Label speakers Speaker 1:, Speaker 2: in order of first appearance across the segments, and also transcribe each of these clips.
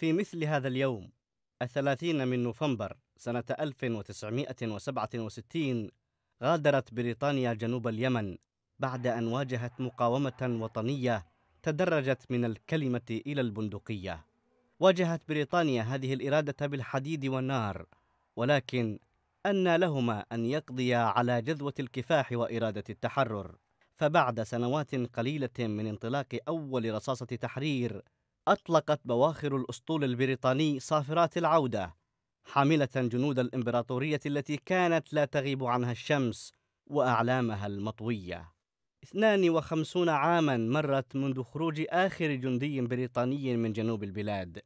Speaker 1: في مثل هذا اليوم الثلاثين من نوفمبر سنة 1967 غادرت بريطانيا جنوب اليمن بعد أن واجهت مقاومة وطنية تدرجت من الكلمة إلى البندقية. واجهت بريطانيا هذه الإرادة بالحديد والنار، ولكن أن لهما أن يقضيا على جذوة الكفاح وإرادة التحرر. فبعد سنوات قليلة من انطلاق أول رصاصة تحرير أطلقت بواخر الأسطول البريطاني صافرات العودة حاملة جنود الإمبراطورية التي كانت لا تغيب عنها الشمس وأعلامها المطوية 52 عاما مرت منذ خروج آخر جندي بريطاني من جنوب البلاد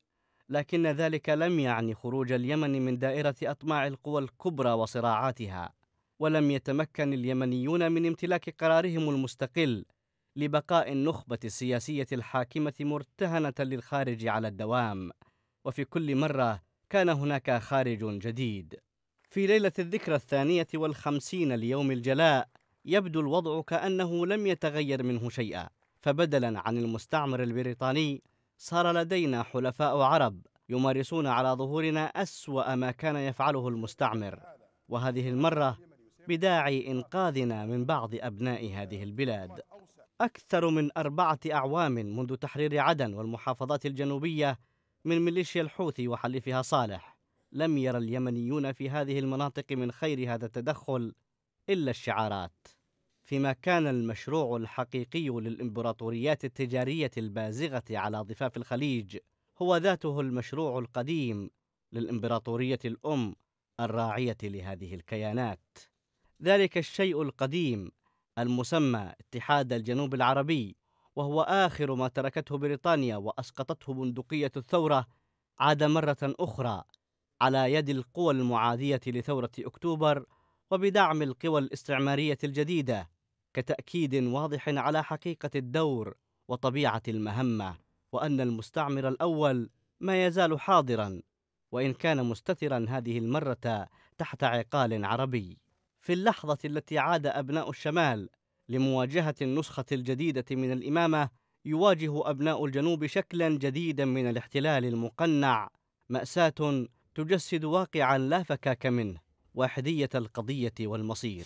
Speaker 1: لكن ذلك لم يعني خروج اليمن من دائرة أطماع القوى الكبرى وصراعاتها ولم يتمكن اليمنيون من امتلاك قرارهم المستقل لبقاء النخبة السياسية الحاكمة مرتهنة للخارج على الدوام وفي كل مرة كان هناك خارج جديد في ليلة الذكرى الثانية والخمسين ليوم الجلاء يبدو الوضع كأنه لم يتغير منه شيئا فبدلا عن المستعمر البريطاني صار لدينا حلفاء عرب يمارسون على ظهورنا أسوأ ما كان يفعله المستعمر وهذه المرة بداعي إنقاذنا من بعض أبناء هذه البلاد أكثر من أربعة أعوام منذ تحرير عدن والمحافظات الجنوبية من ميليشيا الحوثي وحليفها صالح لم ير اليمنيون في هذه المناطق من خير هذا التدخل إلا الشعارات فيما كان المشروع الحقيقي للإمبراطوريات التجارية البازغة على ضفاف الخليج هو ذاته المشروع القديم للإمبراطورية الأم الراعية لهذه الكيانات ذلك الشيء القديم المسمى اتحاد الجنوب العربي وهو آخر ما تركته بريطانيا وأسقطته بندقية الثورة عاد مرة أخرى على يد القوى المعادية لثورة أكتوبر وبدعم القوى الاستعمارية الجديدة كتأكيد واضح على حقيقة الدور وطبيعة المهمة وأن المستعمر الأول ما يزال حاضرا وإن كان مستترا هذه المرة تحت عقال عربي في اللحظة التي عاد أبناء الشمال لمواجهة النسخة الجديدة من الإمامة يواجه أبناء الجنوب شكلا جديدا من الاحتلال المقنع مأساة تجسد واقعا لا فكاك منه واحدية القضية والمصير